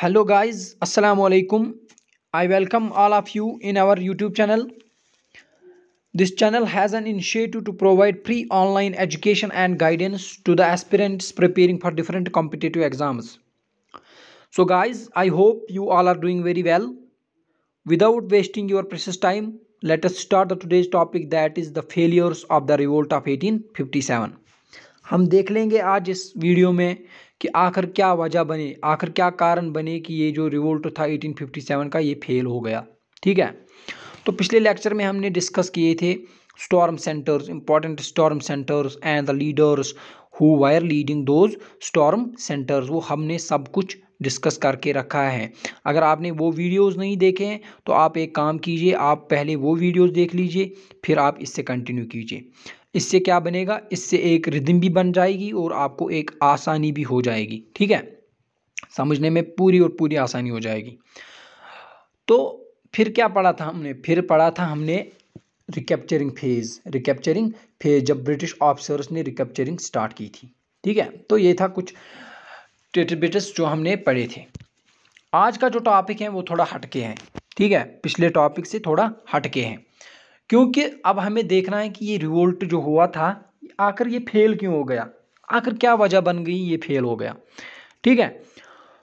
hello guys assalamu alaikum i welcome all of you in our youtube channel this channel has an initiative to provide free online education and guidance to the aspirants preparing for different competitive exams so guys i hope you all are doing very well without wasting your precious time let us start the today's topic that is the failures of the revolt of 1857 हम देख लेंगे आज इस video में कि आखिर क्या वजह बने आखिर क्या कारण बने कि ये जो रिवोल्ट था 1857 का ये फेल हो गया ठीक है तो पिछले लेक्चर में हमने डिस्कस किए थे storm centres important storm centres and the leaders who were leading those storm centres वो हमने सब कुछ डिस्कस करके रखा है अगर आपने वो वीडियोस नहीं देखे हैं तो आप एक काम कीजिए आप पहले वो वीडियोस देख लीजिए फिर आप इससे कंटिन्यू कीजिए इससे क्या बनेगा इससे एक रिदम भी बन जाएगी और आपको एक आसानी भी हो जाएगी ठीक है समझने में पूरी और पूरी आसानी हो जाएगी तो फिर क्या पढ़ा था हमने फिर पढ़ा था हमने रिकैप्चरिंग फेज़ रिकैप्चरिंग फेज़ जब ब्रिटिश ऑफिसर्स ने रिकैप्चरिंग स्टार्ट की थी ठीक है तो ये था कुछ टिटबिटस जो हमने पढ़े थे आज का जो टॉपिक है वो थोड़ा हटके हैं ठीक है पिछले टॉपिक से थोड़ा हटके हैं क्योंकि अब हमें देखना है कि ये रिवोल्ट जो हुआ था आखिर ये फेल क्यों हो गया आखिर क्या वजह बन गई ये फेल हो गया ठीक है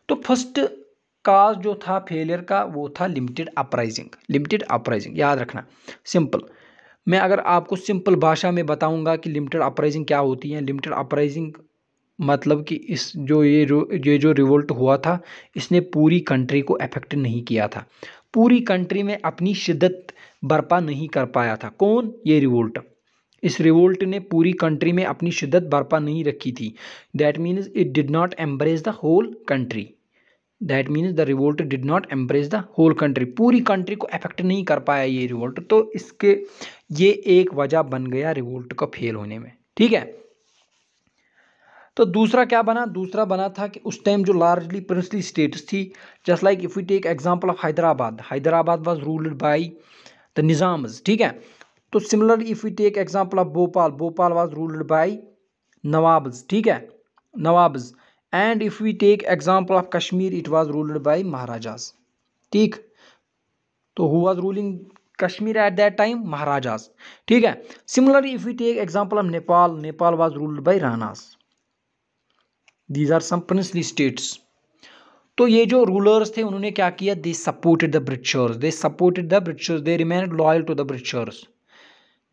तो फर्स्ट काज जो था फेलियर का वो था लिमिटेड अपराइजिंग लिमिटेड अपराइजिंग याद रखना सिंपल मैं अगर आपको सिंपल भाषा में बताऊंगा कि लिमिटेड अपराइजिंग क्या होती है लिमिटेड अपराइजिंग मतलब कि इस जो ये ये जो रिवोल्ट हुआ था इसने पूरी कंट्री को अफेक्ट नहीं किया था पूरी कंट्री में अपनी शिद्दत बर्पा नहीं कर पाया था कौन ये रिवोल्ट इस रिवोल्ट ने पूरी कंट्री में अपनी शिद्दत बर्पा नहीं रखी थी that means it did not embrace the whole country that means the revolt did not embrace the whole country पूरी कंट्री को अफेक्ट नहीं कर पाया ये रिवोल्ट तो इसके ये एक वजह बन गया रिवोल्ट का फेल होने में ठीक है तो दूसरा क्या बना दूसरा बना था कि उस टाइम जो लार्जली प्रिंसली स्टेट्स थी just like if you take example of Hyderabad Hyderabad was ruled by the Nizams ठीक है तो similar if you take example of Bhopal Bhopal was ruled by nawabs ठीक है nawabs and if you take example of Kashmir it was ruled by maharajas ठीक तो who was ruling Kashmir at that time maharajas ठीक है similarly if you take example of Nepal Nepal was ruled by Ranas these are some princely states तो ये जो rulers थे उन्होंने क्या किया they supported the Britishers they supported the Britishers they remain loyal to the Britishers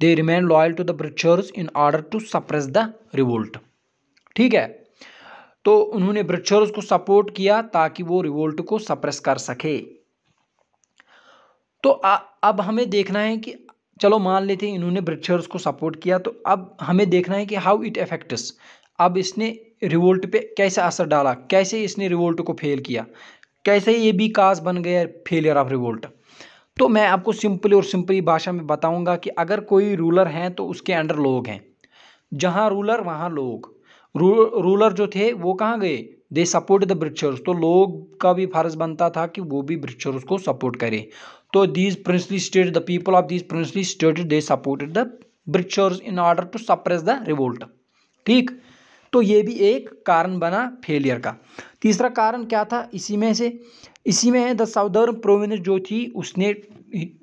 they remain loyal to the Britishers in order to suppress the revolt ठीक है तो उन्होंने ब्रिटर्स को सपोर्ट किया ताकि वो रिवोल्ट को सप्रेस कर सके तो आ, अब हमें देखना है कि चलो मान लेते हैं इन्होंने ब्रिटर्स को सपोर्ट किया तो अब हमें देखना है कि हाउ इट इफेक्ट्स अब इसने रिवोल्ट पे कैसे असर डाला कैसे इसने रिवोल्ट को फेल किया कैसे ये भी काज बन गया फेलियर ऑफ रिवोल्ट तो मैं आपको सिंपली और सिंपली भाषा में बताऊंगा कि अगर कोई रूलर हैं तो उसके अंडर लोग हैं जहाँ रूलर वहाँ लोग रू, रूलर जो थे वो कहाँ गए दे सपोर्ट द ब्रिक्चर्स तो लोग का भी फर्ज बनता था कि वो भी ब्रिटिशर्स को सपोर्ट करें तो these princely state the people of these princely state they supported the Britishers in order to suppress the revolt ठीक तो ये भी एक कारण बना फेलियर का तीसरा कारण क्या था इसी में से इसी में है द साउदर्न प्रोविंस जो थी उसने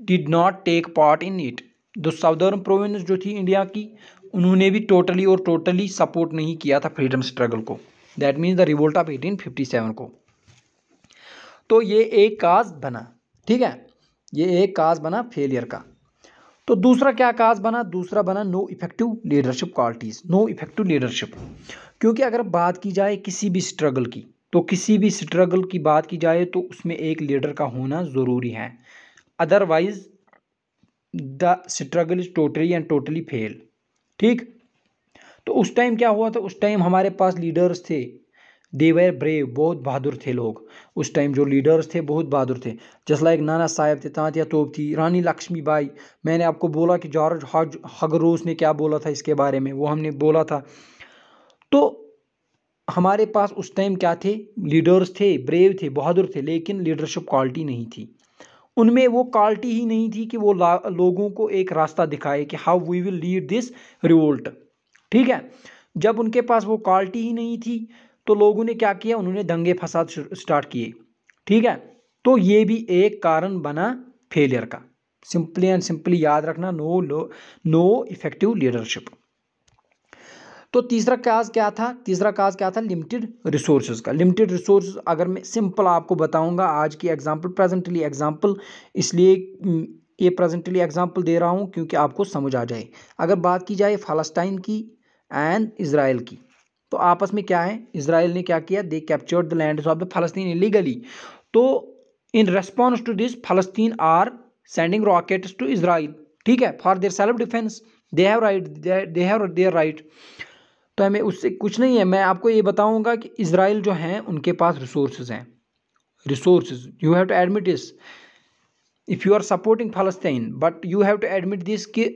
did not take part in it the southern province जो थी इंडिया की उन्होंने भी टोटली और टोटली सपोर्ट नहीं किया था फ्रीडम स्ट्रगल को that means the revolt of eighteen fifty seven को तो ये एक काज बना ठीक है ये एक काज बना फेलियर का तो दूसरा क्या काज बना दूसरा बना no effective leadership qualities no effective leadership क्योंकि अगर बात की जाए किसी भी स्ट्रगल की तो किसी भी स्ट्रगल की बात की जाए तो उसमें एक लीडर का होना ज़रूरी है otherwise the struggle is totally and totally fail ठीक तो उस टाइम क्या हुआ था उस टाइम हमारे पास लीडर्स थे वेर ब्रेव बहुत बहादुर थे लोग उस टाइम जो लीडर्स थे बहुत बहादुर थे जैसा लाइक नाना साहब थे तांतिया तोप थी रानी लक्ष्मी बाई मैंने आपको बोला कि जॉर्ज हज हगरूस ने क्या बोला था इसके बारे में वो हमने बोला था तो हमारे पास उस टाइम क्या थे लीडर्स थे ब्रेव थे बहादुर थे लेकिन लीडरशिप क्वालिटी नहीं थी उनमें वो क्वालिटी ही नहीं थी कि वो लोगों को एक रास्ता दिखाए कि how we will lead this revolt ठीक है जब उनके पास वो क्वालिटी ही नहीं थी तो लोगों ने क्या किया उन्होंने दंगे फसाद स्टार्ट किए ठीक है तो ये भी एक कारण बना फेलियर का सिंपली एंड सिंपली याद रखना no low no effective leadership तो तीसरा काज क्या था तीसरा काज क्या था लिमिटेड रिसोर्सेज का लिमिटेड रिसोर्स अगर मैं सिंपल आपको बताऊंगा आज की एग्जांपल प्रेजेंटली एग्जांपल इसलिए ये प्रेजेंटली एग्जांपल दे रहा हूँ क्योंकि आपको समझ आ जाए अगर बात की जाए फलस्टाइन की एंड इसराइल की तो आपस में क्या है इसराइल ने क्या किया they captured the land of the फलस्तीन इलीगली तो इन रेस्पॉन्स टू दिस फलस्तीन are sending rockets to Israel ठीक है for their self defence they have right they have their right तो हमें उससे कुछ नहीं है मैं आपको ये बताऊंगा कि इसराइल जो हैं उनके पास रिसोर्स हैं resource you have to admit this if you are supporting फलस्तीन but you have to admit this कि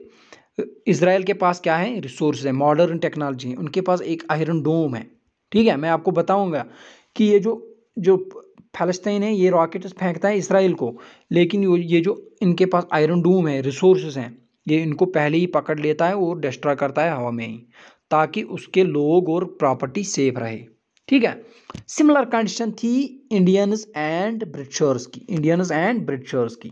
इसराइल के पास क्या है रिसोर्स है मॉडर्न टेक्नोलॉजी है उनके पास एक आयरन डोम है ठीक है मैं आपको बताऊंगा कि ये जो जो फलस्तीन है ये रॉकेट फेंकता है इसराइल को लेकिन ये जो इनके पास आयरन डोम है रिसोर्स हैं ये इनको पहले ही पकड़ लेता है और डिस्ट्रॉय करता है हवा में ही ताकि उसके लोग और प्रॉपर्टी सेफ रहे ठीक है सिमिलर कंडीशन थी इंडियंस एंड ब्रिटिशर्स की इंडियंस एंड ब्रिटिशर्स की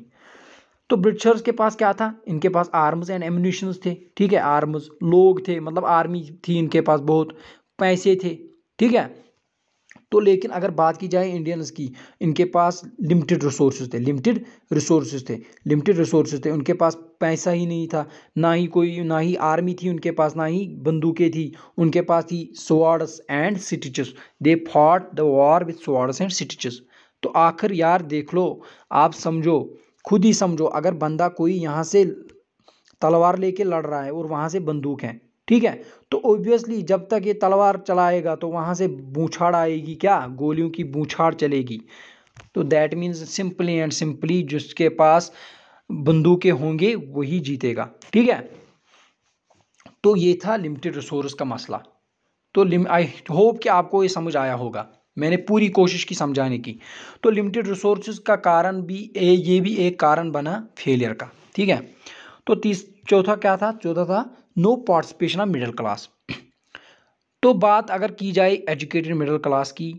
तो ब्रिटिशर्स के पास क्या था इनके पास आर्म्स एंड एम्यूनिशंस थे ठीक है आर्म्स लोग थे मतलब आर्मी थी इनके पास बहुत पैसे थे ठीक है तो लेकिन अगर बात की जाए इंडियंस की इनके पास लिमिटेड रिसोर्स थे लिमिटेड रिसोर्स थे लिमिटेड रिसोर्स थे उनके पास पैसा ही नहीं था ना ही कोई ना ही आर्मी थी उनके पास ना ही बंदूकें थी उनके पास थी swords and sticks they fought the war with swords and sticks तो आखिर यार देख लो आप समझो खुद ही समझो अगर बंदा कोई यहाँ से तलवार लेके लड़ रहा है और वहाँ से बंदूक है ठीक है तो ऑब्वियसली जब तक ये तलवार चलाएगा तो वहाँ से बूछाड़ आएगी क्या गोलियों की बूछाड़ चलेगी तो that means simply and simply जिसके पास बंदूकें होंगे वही जीतेगा ठीक है तो ये था लिमिटेड रिसोर्स का मसला तो आई होप कि आपको ये समझ आया होगा मैंने पूरी कोशिश की समझाने की तो लिमिटेड रिसोर्स का कारण भी ए, ये भी एक कारण बना फेलियर का ठीक है तो तीस चौथा क्या था चौथा था no participation of middle class तो बात अगर की जाए एजुकेटेड मिडिल क्लास की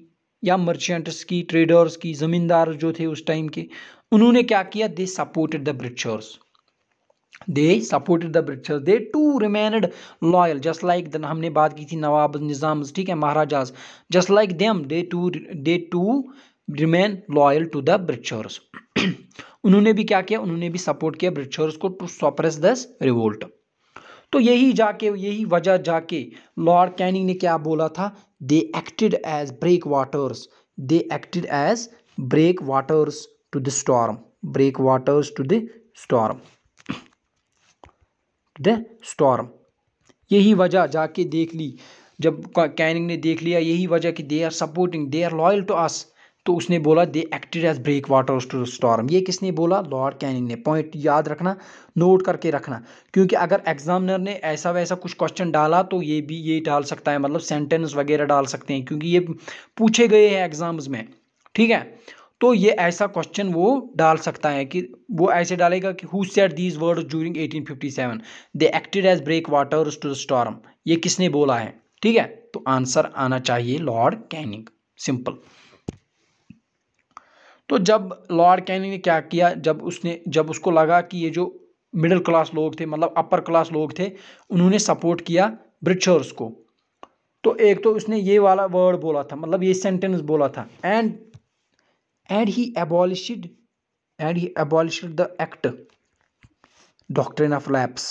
या मर्चेंट्स की ट्रेडर्स की ज़मींदार जो थे उस टाइम के उन्होंने क्या किया they supported the Britishers they supported the Britishers. They too remained loyal just like हमने बात की थी नवाब निज़ाम ठीक है maharajas just like them they too they too remain loyal to the Britishers उन्होंने भी क्या किया उन्होंने भी सपोर्ट किया ब्रिटिशर्स को टू सप्रेस दस रिवोल्ट तो यही जाके यही वजह जाके लॉर्ड कैनिंग ने क्या बोला था they acted as breakwaters they acted as breakwaters to the storm breakwaters to the storm the storm यही वजह जाके देख ली जब कैनिंग ने देख लिया यही वजह कि they are supporting they are loyal to us तो उसने बोला they acted as breakwater to storm ये किसने बोला लॉर्ड कैनिंग ने पॉइंट याद रखना नोट करके रखना क्योंकि अगर एग्जामिनर ने ऐसा वैसा कुछ क्वेश्चन डाला तो ये भी ये डाल सकता है मतलब सेंटेंस वगैरह डाल सकते हैं क्योंकि ये पूछे गए हैं एग्ज़ाम्स में ठीक है तो ये ऐसा क्वेश्चन वो डाल सकता है कि वो ऐसे डालेगा कि who set these word during 1857 they acted as breakwater to the storm ये किसने बोला है ठीक है तो आंसर आना चाहिए लॉर्ड कैनिंग सिंपल तो जब लॉर्ड कैनिंग ने क्या किया जब उसने जब उसको लगा कि ये जो मिडिल क्लास लोग थे मतलब अपर क्लास लोग थे उन्होंने सपोर्ट किया ब्रिटर्स को तो एक तो उसने ये वाला वर्ड बोला था मतलब ये सेंटेंस बोला था and and he abolished and he abolished the act doctrine of lapse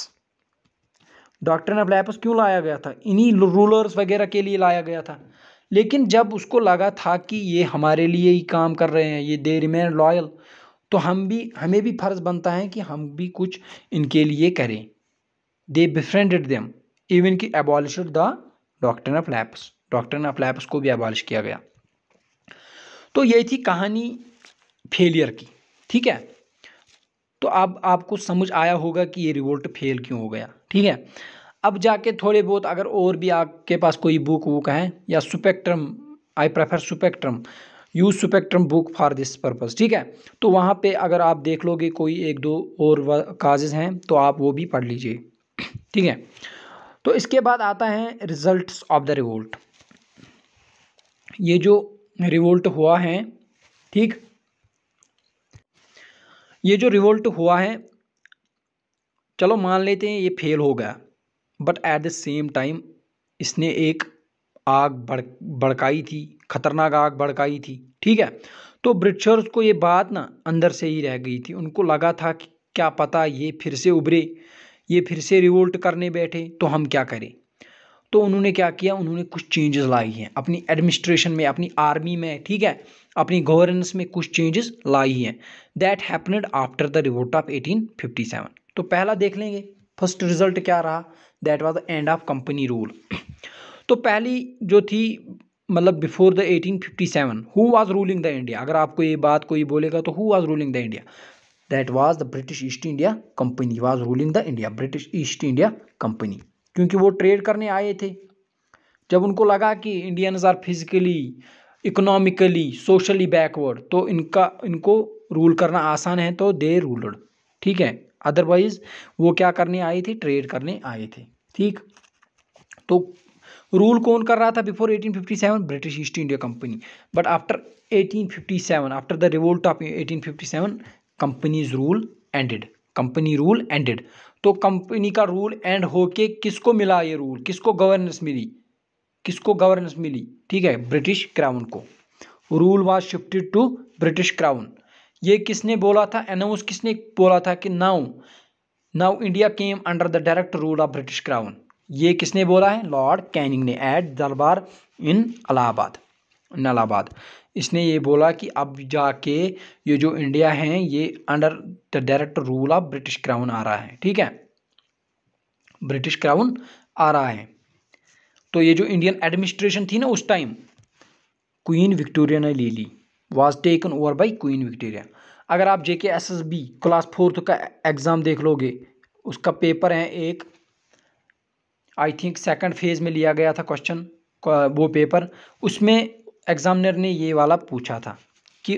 doctrine of lapse क्यों लाया गया था इन्हीं रूलर्स वगैरह के लिए लाया गया था लेकिन जब उसको लगा था कि ये हमारे लिए ही काम कर रहे हैं ये दे रिमेन लॉयल तो हम भी हमें भी फ़र्ज़ बनता है कि हम भी कुछ इनके लिए करें दे बिफ्रेंडेड देम इवन कि abolish the doctrine of lapse doctrine of lapse को भी एबॉलिश किया गया तो ये थी कहानी फेलियर की ठीक है तो अब आप, आपको समझ आया होगा कि ये रिवोल्ट फेल क्यों हो गया ठीक है अब जाके थोड़े बहुत अगर और भी आपके पास कोई बुक वुक है या spectrum I prefer spectrum use spectrum book for this purpose ठीक है तो वहाँ पे अगर आप देख लोगे कोई एक दो और काजेज़ हैं तो आप वो भी पढ़ लीजिए ठीक है तो इसके बाद आता है रिजल्ट ऑफ द रिवोल्ट ये जो रिवोल्ट हुआ है ठीक ये जो रिवोल्ट हुआ है चलो मान लेते हैं ये फेल हो गया but at the same time इसने एक आग भड़ भड़काई थी खतरनाक आग भड़काई थी ठीक है तो ब्रिटिशर्स को ये बात ना अंदर से ही रह गई थी उनको लगा था कि क्या पता ये फिर से उभरे ये फिर से रिवोल्ट करने बैठे तो हम क्या करें तो उन्होंने क्या किया उन्होंने कुछ चेंजेस लाई हैं अपनी एडमिनिस्ट्रेशन में अपनी आर्मी में ठीक है अपनी गवर्नेंस में कुछ चेंजेस लाई हैं that happened after the revolt of 1857 तो पहला देख लेंगे फर्स्ट रिजल्ट क्या रहा that was the end of company rule तो पहली जो थी मतलब before the 1857 who was ruling the India अगर आपको ये बात कोई बोलेगा तो who was ruling the India that was the British East India Company was ruling the India British East India Company क्योंकि वो ट्रेड करने आए थे जब उनको लगा कि Indians are physically economically socially backward तो इनका इनको रूल करना आसान है तो दे रूलड ठीक है अदरवाइज वो क्या करने आए थे ट्रेड करने आए थे ठीक तो रूल कौन कर रहा था before 1857 British East India Company but after 1857 after the revolt of 1857 company's rule ended company rule ended तो कंपनी का रूल एंड होके किसको मिला ये रूल किसको गवर्नेंस मिली किसको गवर्नेंस मिली ठीक है ब्रिटिश क्राउन को rule was shifted to British crown ये किसने बोला था अनाउंस किसने बोला था कि now now India came under the direct rule of British crown ये किसने बोला है लॉर्ड कैनिंग ने एट दरबार इन अलाहाबाद इन अलाहाबाद इसने ये बोला कि अब जाके ये जो इंडिया है ये under the direct rule of British crown आ रहा है ठीक है ब्रिटिश क्राउन आ रहा है तो ये जो इंडियन एडमिनिस्ट्रेशन थी ना उस टाइम क्वीन विक्टोरिया ने ले ली was taken over by Queen Victoria अगर आप J K S S B class fourth का एग्ज़ाम देख लोगे उसका पेपर है एक आई थिंक सेकंड फेज़ में लिया गया था क्वेश्चन वो पेपर उसमें एग्जामिनर ने ये वाला पूछा था कि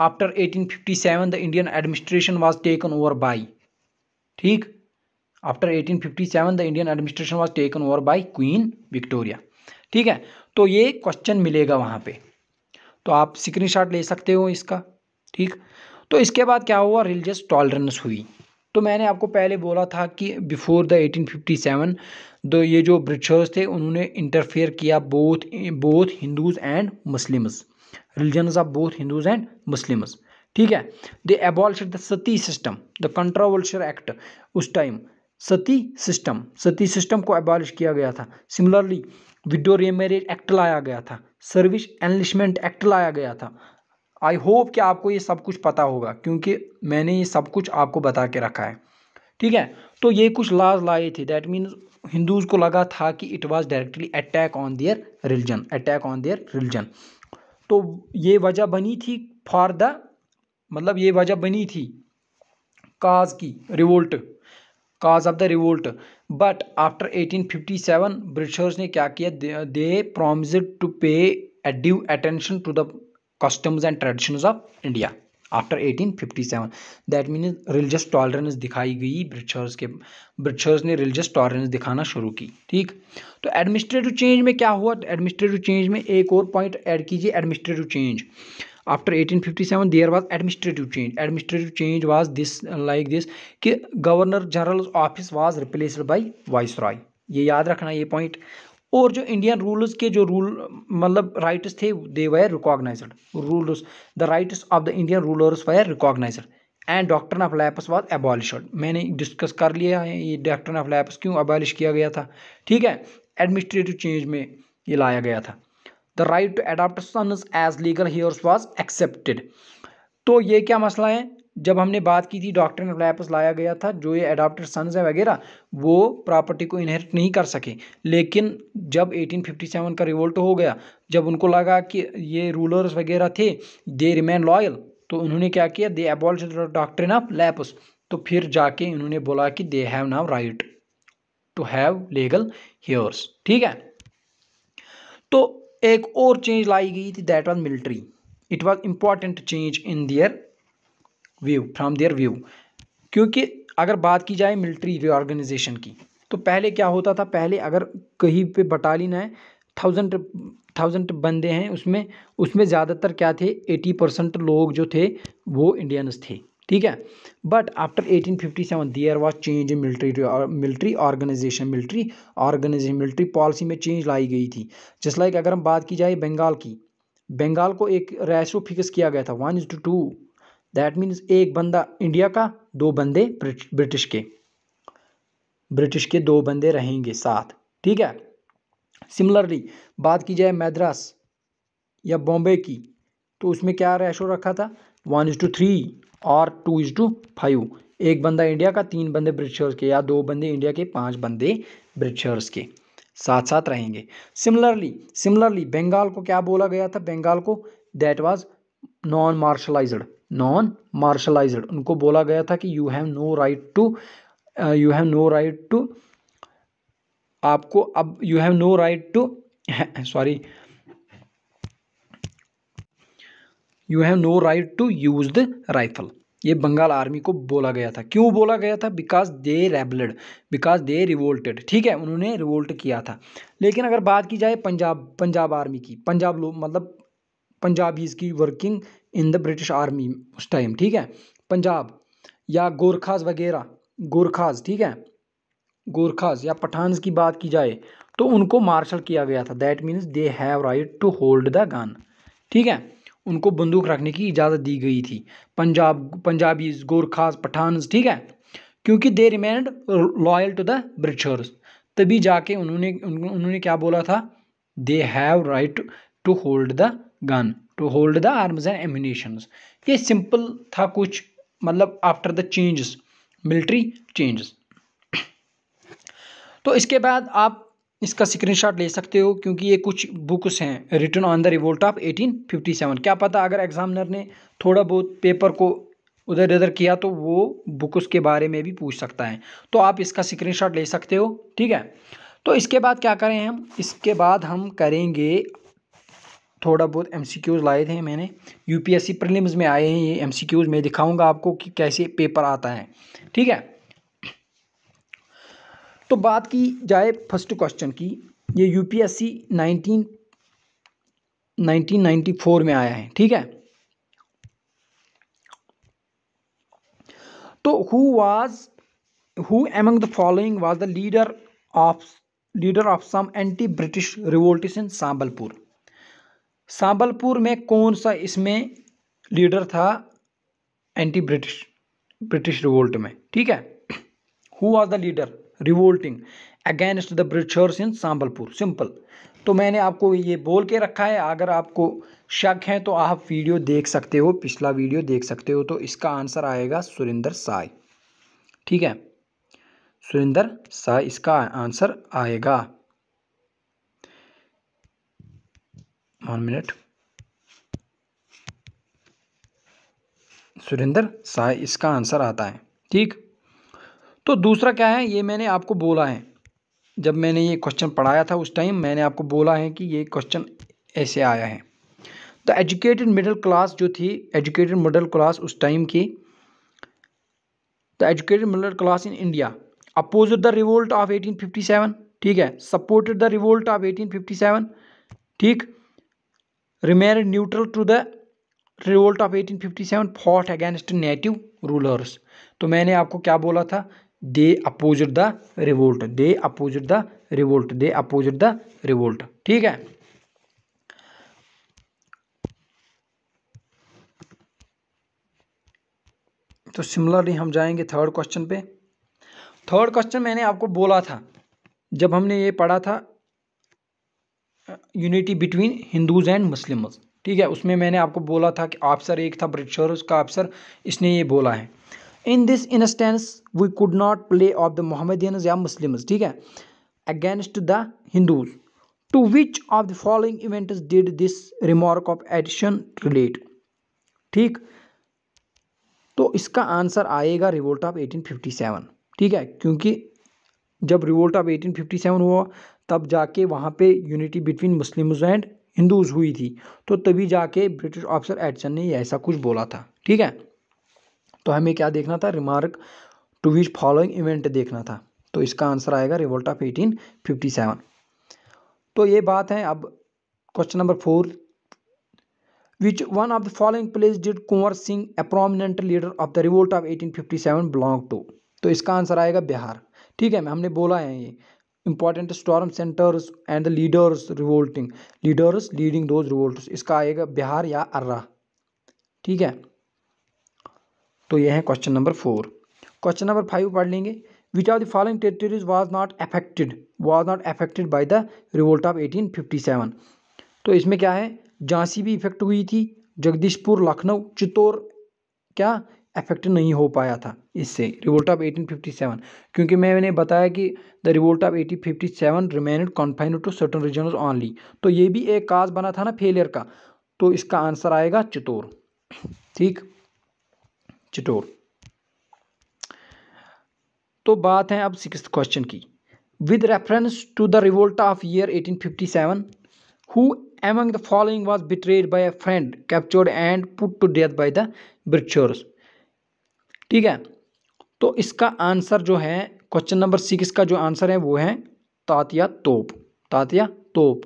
after 1857 the Indian administration was taken over by ठीक after 1857 the Indian administration was taken over by Queen Victoria ठीक है तो ये क्वेश्चन मिलेगा वहाँ पे तो आप स्क्रीनशॉट ले सकते हो इसका ठीक तो इसके बाद क्या हुआ रिलीजियस टॉलरेंस हुई तो मैंने आपको पहले बोला था कि बिफ़ोर द 1857 दो ये जो ब्रिटिशर्स थे उन्होंने इंटरफेयर किया both both Hindus and Muslims religions of both Hindus and Muslims ठीक है they abolish the sati system the controversial act उस time sati system sati system को एबॉलिश किया गया था सिमिलरली विडो रीमैरिज एक्ट लाया गया था सर्विस एनलिशमेंट एक्ट लाया गया था आई होप कि आपको ये सब कुछ पता होगा क्योंकि मैंने ये सब कुछ आपको बता के रखा है ठीक है तो ये कुछ लाज लाए थे दैट मीन्स हिंदूज़ को लगा था कि it was directly attack on their religion attack on their religion तो ये वजह बनी थी फॉर द मतलब ये वजह बनी थी काज की revolt cause of the revolt but after 1857 Britishers ने क्या किया they promise to pay due attention to the customs and tradition of India after 1857 that mean religious tolerance दिखाई गई ब्रिटिशर्स के ब्रिटिशर्स ने रिलीजियस टॉलरेंस दिखाना शुरू की ठीक तो एडमिनिस्ट्रेटिव चेंज में क्या हुआ एडमिनिस्ट्रेटिव तो चेंज में एक और पॉइंट ऐड कीजिए administrative change after 1857 there was administrative change administrative change was this like this कि governor general office was replaced by viceroy ये याद रखना ये पॉइंट और जो इंडियन रूलर्स के जो रूल मतलब राइट्स थे they were recognised rulers the rights of the Indian rulers were recognised and doctrine of lapse was abolish मैंने डिस्कस कर लिया है ये डॉक्टर ऑफ लैप्स क्यों एबॉलिश किया गया था ठीक है एडमिनिस्ट्रेटिव चेंज में ये लाया गया था the right to adopt son as legal heirs was accepted तो ये क्या मसला है जब हमने बात की थी डॉक्टर ने लैपस लाया गया था जो ये अडाप्टर सन्स है वगैरह वो प्रॉपर्टी को इनहेरिट नहीं कर सके लेकिन जब 1857 का रिवोल्ट हो गया जब उनको लगा कि ये रूलर्स वगैरह थे दे रिमेन लॉयल तो उन्होंने क्या किया दे एबॉल्श डॉक्टर ऑफ लैपस तो फिर जाके इन्होंने बोला कि they have now right to have legal heirs ठीक है तो एक और चेंज लाई गई थी that was military it was important change in their view from their view क्योंकि अगर बात की जाए मिलिट्री रिऑर्गेनाइजेशन की तो पहले क्या होता था पहले अगर कहीं पे बटालियन है थाउजेंड थाउजेंड बंदे हैं उसमें उसमें ज़्यादातर क्या थे एटी परसेंट लोग जो थे वो इंडियंस थे ठीक है but after 1857 there was change in military military organisation military organisation military policy में चेंज लाई गई थी जस्ट लाइक अगर हम बात की जाए बंगाल की बंगाल को एक रेशो फिक्स किया गया था one is to two that means एक बंदा इंडिया का दो बंदे ब्रिटिश के ब्रिटिश के दो बंदे रहेंगे साथ ठीक है सिमिलरली बात की जाए मद्रास या बॉम्बे की तो उसमें क्या रेशो रखा था वन इज टू थ्री और टू इज टू फाइव एक बंदा इंडिया का तीन बंदे ब्रिटिशर्स के या दो बंदे इंडिया के पांच बंदे ब्रिटिशर्स के साथ साथ रहेंगे सिमिलरली सिमिलरली बंगाल को क्या बोला गया था बंगाल को that was non martialised non martialised उनको बोला गया था कि you have no right to you have no right to आपको अब you have no right to sorry you have no right to use the rifle ये बंगाल आर्मी को बोला गया था क्यों बोला गया था because they rebelled because they revolted ठीक है उन्होंने रिवोल्ट किया था लेकिन अगर बात की जाए पंजाब पंजाब आर्मी की पंजाब लोग मतलब पंजाबीज़ की working in the British army उस टाइम ठीक है पंजाब या गोरखाज वगैरह गोरखाज ठीक है गोरखाज या पठानज की बात की जाए तो उनको मार्शल किया गया था that means they have right to hold the gun ठीक है उनको बंदूक रखने की इजाज़त दी गई थी पंजाब पंजाबीज गोरखाज पठानज ठीक है क्योंकि they remained loyal to the Britishers तभी जाके उन्होंने उन्होंने क्या बोला था they have right to hold the gun to hold the arms and ammunition ये सिंपल था कुछ मतलब after the changes military changes तो इसके बाद आप इसका स्क्रीनशॉट ले सकते हो क्योंकि ये कुछ बुक्स हैं return on the revolt of 1857 क्या पता अगर एग्जामिनर ने थोड़ा बहुत पेपर को उधर उधर किया तो वो बुक्स के बारे में भी पूछ सकता है तो आप इसका स्क्रीनशॉट ले सकते हो ठीक है तो इसके बाद क्या करें हम इसके बाद हम करेंगे थोड़ा बहुत एम लाए थे मैंने यू पी में आए हैं ये एम मैं दिखाऊंगा आपको कि कैसे पेपर आता है ठीक है तो बात की जाए फर्स्ट क्वेश्चन की ये यू पी एस में आया है ठीक है तो who was who among the following was the leader of leader of some anti British revolt in Sambalpur Sambalpur में कौन सा इसमें लीडर था एंटी ब्रिटिश ब्रिटिश रिवोल्ट में ठीक है who are the leader revolting against the Britishers in Sambalpur simple तो मैंने आपको ये बोल के रखा है अगर आपको शक है तो आप वीडियो देख सकते हो पिछला वीडियो देख सकते हो तो इसका आंसर आएगा सुरेंद्र साय ठीक है सुरेंद्र साय इसका आंसर आएगा one minute सुरेंद्र साय इसका आंसर आता है ठीक तो दूसरा क्या है ये मैंने आपको बोला है जब मैंने ये क्वेश्चन पढ़ाया था उस टाइम मैंने आपको बोला है कि ये क्वेश्चन ऐसे आया है द एजुकेटेड मिडिल क्लास जो थी एजुकेटेड मिडिल क्लास उस टाइम की the educated middle class in India opposite the revolt of 1857 ठीक है सपोर्टेड द रिवोल्ट ऑफ 1857 ठीक remained neutral to the revolt of 1857 fought against native rulers तो मैंने आपको क्या बोला था they opposite the revolt they opposite the revolt they opposite the revolt ठीक है तो सिमिलरली हम जाएंगे थर्ड क्वेश्चन पे थर्ड क्वेश्चन मैंने आपको बोला था जब हमने ये पढ़ा था unity between Hindus and Muslims ठीक है उसमें मैंने आपको बोला था कि ऑफिसर एक था ब्रिटिशर उसका ऑफिसर इसने ये बोला है in this instance we could not play off the Mohammedans या मुस्लिम्स ठीक है against the Hindus to which of the following events did this remark of addition relate ठीक तो इसका आंसर आएगा रिवोल्ट ऑफ 1857 ठीक है क्योंकि जब रिवोल्ट ऑफ 1857 हुआ तब जाके वहाँ पे unity between Muslims and Hindus हुई थी तो तभी जाके ब्रिटिश ऑफिसर एडसन ने ऐसा कुछ बोला था ठीक है तो हमें क्या देखना था remark to which following event देखना था तो इसका आंसर आएगा revolt of eighteen fifty seven तो ये बात है अब question number four which one of the following place did Kunwar Singh a prominent leader of the revolt of 1857 belong to तो इसका आंसर आएगा बिहार ठीक है हमने बोला है ये important storm centres and the leaders revolting leaders leading those revolt इसका आएगा बिहार या अर्रा ठीक है तो यह है question number four question number five पढ़ लेंगे which are the following territories was not affected was not affected by the revolt of seven तो इसमें क्या है झांसी भी इफेक्ट हुई थी जगदीशपुर लखनऊ चित्तौर क्या अफेक्ट नहीं हो पाया था इससे रिवोल्ट ऑफ 1857 क्योंकि मैंने बताया कि the revolt of 1857 remained confined to certain region only तो ये भी एक काज बना था ना फेलियर का तो इसका आंसर आएगा चितौर ठीक चितौर तो बात है अब सिक्स क्वेश्चन की with reference to the revolt of year 1857 who among the following was betrayed by a friend captured and put to death by the Britishers. ठीक है तो इसका आंसर जो है क्वेश्चन नंबर सिक्स का जो आंसर है वो है तातिया तोप तातिया तोप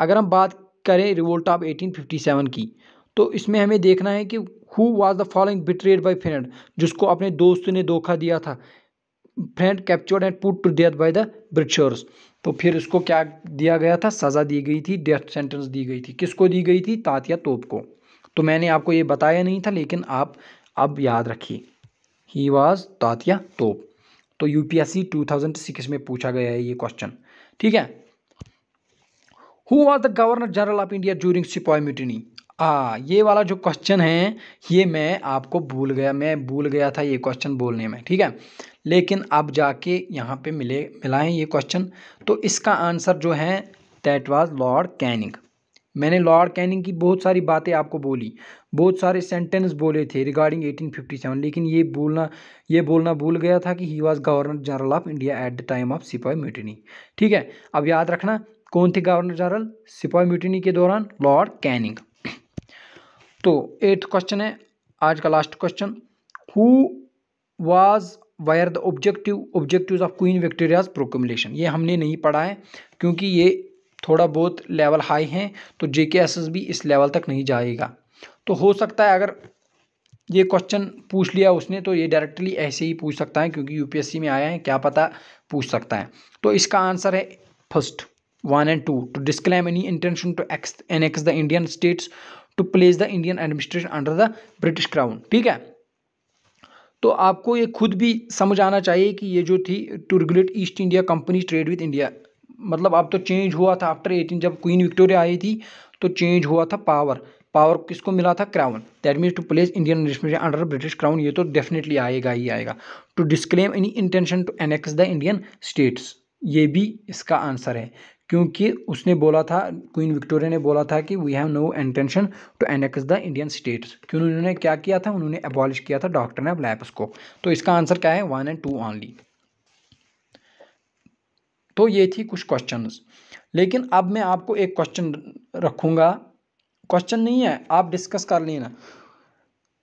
अगर हम बात करें रिवोल्ट ऑफ 1857 की तो इसमें हमें देखना है कि who was the following betrayed by friend जिसको अपने दोस्त ने धोखा दिया था friend captured and put to death by the Britishers तो फिर इसको क्या दिया गया था सज़ा दी गई थी डेथ सेंटेंस दी गई थी किसको दी गई थी तातिया तोप को तो मैंने आपको ये बताया नहीं था लेकिन आप अब याद रखिए ही वाज तातिया तोप तो यूपीएससी 2006 में पूछा गया है ये क्वेश्चन ठीक है who was the governor general of India during sepoy mutiny आ ये वाला जो क्वेश्चन है ये मैं आपको भूल गया मैं भूल गया था ये क्वेश्चन बोलने में ठीक है लेकिन अब जाके यहाँ पे मिले मिला है ये क्वेश्चन तो इसका आंसर जो है दैट वाज लॉर्ड कैनिंग मैंने लॉर्ड कैनिंग की बहुत सारी बातें आपको बोली बहुत सारे सेंटेंस बोले थे रिगार्डिंग 1857 लेकिन ये बोलना ये बोलना भूल गया था कि he was governor general of India at the time of सिपाही म्यूटनी ठीक है अब याद रखना कौन थे गवर्नर जनरल सिपाही म्यूटनी के दौरान लॉर्ड कैनिंग तो एट्थ क्वेश्चन है आज का last question who was were the objective objective of Queen Victoria's proclamation ये हमने नहीं पढ़ा है क्योंकि ये थोड़ा बहुत लेवल हाई हैं तो जे के एस एस भी इस लेवल तक नहीं जाएगा तो हो सकता है अगर ये क्वेश्चन पूछ लिया उसने तो ये डायरेक्टली ऐसे ही पूछ सकता है क्योंकि यूपीएससी में आया है क्या पता पूछ सकता है तो इसका आंसर है first one and two to disclaim any intention to ex annex the Indian states to place the Indian administration under the British crown ठीक है तो आपको ये खुद भी समझ आना चाहिए कि ये जो थी to regulate East India Company trade with India मतलब अब तो चेंज हुआ था आफ्टर एटीन जब क्वीन विक्टोरिया आई थी तो चेंज हुआ था पावर पावर किसको मिला था crown that means to place Indian respect under British crown ये तो डेफिनेटली आएगा ही आएगा to disclaim any intention to annex the Indian states ये भी इसका आंसर है क्योंकि उसने बोला था क्वीन विक्टोरिया ने बोला था कि we have no intention to annex the Indian states क्यों उन्होंने क्या किया था उन्होंने एबॉलिश किया था डॉक्टर ने लैप्स को तो इसका आंसर क्या है वन एंड टू ऑनली तो ये थी कुछ क्वेश्चंस लेकिन अब मैं आपको एक क्वेश्चन रखूँगा क्वेश्चन नहीं है आप डिस्कस कर लेना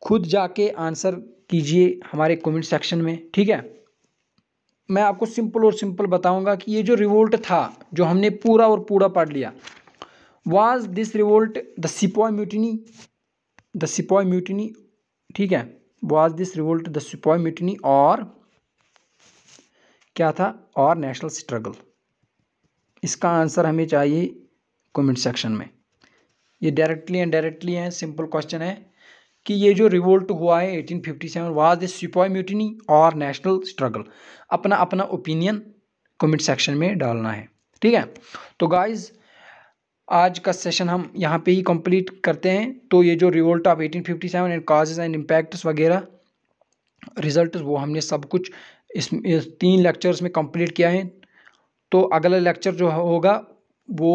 खुद जाके आंसर कीजिए हमारे कमेंट सेक्शन में ठीक है मैं आपको सिंपल और सिंपल बताऊंगा कि ये जो रिवोल्ट था जो हमने पूरा और पूरा पढ़ लिया was this revolt the sepoy mutiny the sepoy mutiny ठीक है was this revolt the sepoy mutiny और क्या था और नेशनल स्ट्रगल इसका आंसर हमें चाहिए कमेंट सेक्शन में ये डायरेक्टली एंड डायरेक्टली है सिंपल क्वेश्चन है कि ये जो रिवोल्ट हुआ है 1857 वाज दिस सिपॉय म्यूटिनी और नेशनल स्ट्रगल अपना अपना ओपिनियन कमेंट सेक्शन में डालना है ठीक है तो गाइस आज का सेशन हम यहाँ पे ही कंप्लीट करते हैं तो ये जो revolt of 1857 and causes and impacts वगैरह रिजल्ट वो हमने सब कुछ इस, तीन लेक्चर्स में कंप्लीट किया है तो अगला लेक्चर जो होगा वो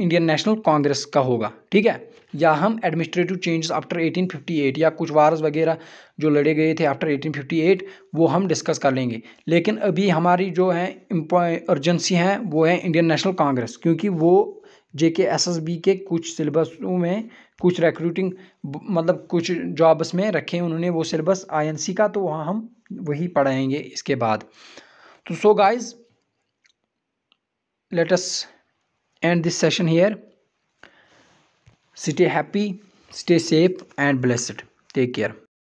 इंडियन नेशनल कांग्रेस का होगा ठीक है या हम एडमिनिस्ट्रेटिव चेंजेस आफ्टर 1858 या कुछ वार्स वगैरह जो लड़े गए थे आफ्टर 1858 वो हम डिस्कस कर लेंगे लेकिन अभी हमारी जो है अर्जेंसी है वो है इंडियन नेशनल कांग्रेस क्योंकि वो जे के एस एस बी के कुछ सिलेबसों में कुछ रिक्रूटिंग मतलब कुछ जॉब्स में रखे उन्होंने वो सिलेबस आई एन सी का तो वहाँ हम वही पढ़ाएंगे इसके बाद तो so guys let's end this session here stay happy stay safe and blessed take care